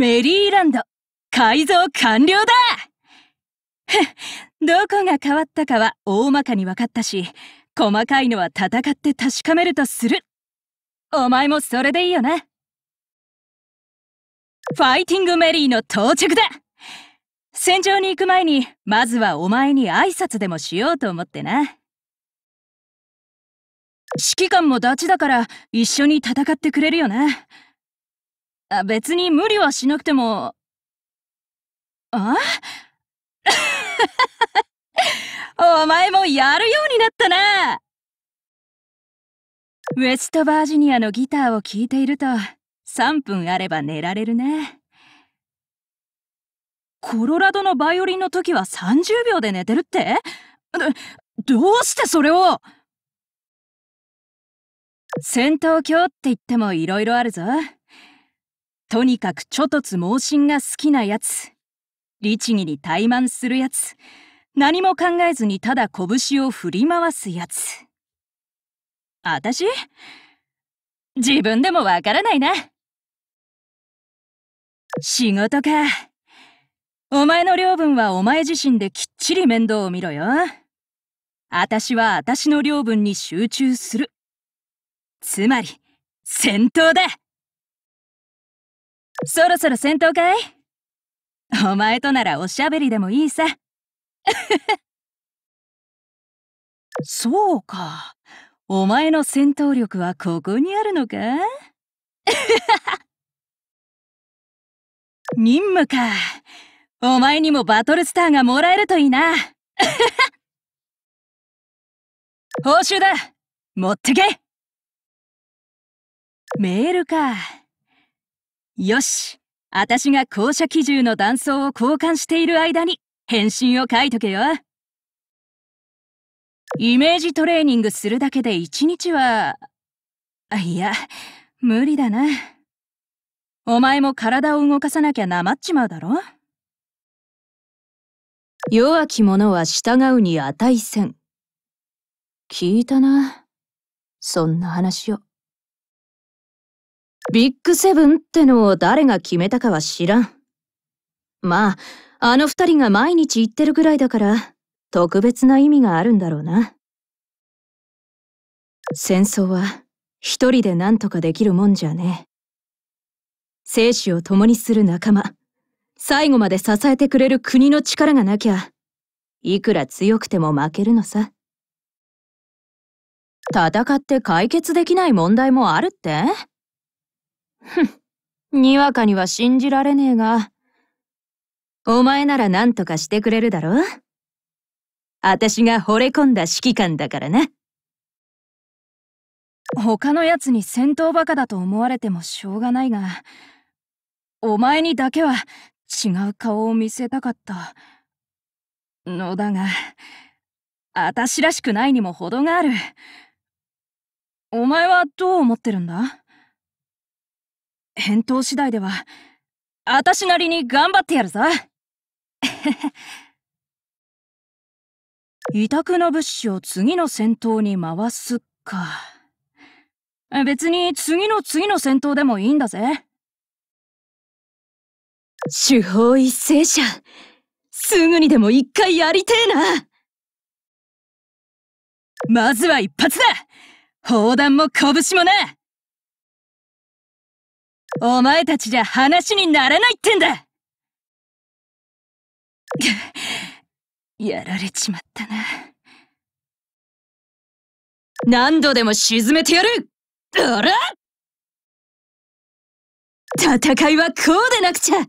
メリーランド、改造完了だ どこが変わったかは大まかに分かったし、細かいのは戦って確かめるとする。お前もそれでいいよな。ファイティングメリーの到着だ戦場に行く前に、まずはお前に挨拶でもしようと思ってな。指揮官もダチだから一緒に戦ってくれるよな。あ別に無理はしなくても。あ お前もやるようになったなウェストバージニアのギターを聴いていると3分あれば寝られるね。コロラドのバイオリンの時は30秒で寝てるってどうしてそれを戦闘狂って言っても色々あるぞ。とにかくちょとつ盲信が好きなやつ律儀に怠慢するやつ何も考えずにただ拳を振り回すやつ私自分でもわからないな仕事かお前の領分はお前自身できっちり面倒を見ろよあたしはあたしの領分に集中するつまり戦闘だそろそろ戦闘かいお前とならおしゃべりでもいいさ。そうか。お前の戦闘力はここにあるのか任務か。お前にもバトルスターがもらえるといいな。報酬だ持ってけメールか。よし私が校舎基準の断層を交換している間に返信を書いとけよイメージトレーニングするだけで1日はいや無理だなお前も体を動かさなきゃなまっちまうだろ弱き者は従うに値せん聞いたなそんな話を。ビッグセブンってのを誰が決めたかは知らん。まあ、あの二人が毎日行ってるぐらいだから、特別な意味があるんだろうな。戦争は、一人で何とかできるもんじゃねえ。生死を共にする仲間、最後まで支えてくれる国の力がなきゃ、いくら強くても負けるのさ。戦って解決できない問題もあるって にわかには信じられねえが、お前なら何とかしてくれるだろ私が惚れ込んだ指揮官だからな。他の奴に戦闘バカだと思われてもしょうがないが、お前にだけは違う顔を見せたかった。のだが、あたしらしくないにも程がある。お前はどう思ってるんだ返答次第では、私なりに頑張ってやるぞ。委託の物資を次の戦闘に回すか。別に次の次の戦闘でもいいんだぜ。手法一斉者。すぐにでも一回やりてえな。まずは一発だ砲弾も拳もなお前たちじゃ話にならないってんだやられちまったな。何度でも沈めてやるあら戦いはこうでなくちゃ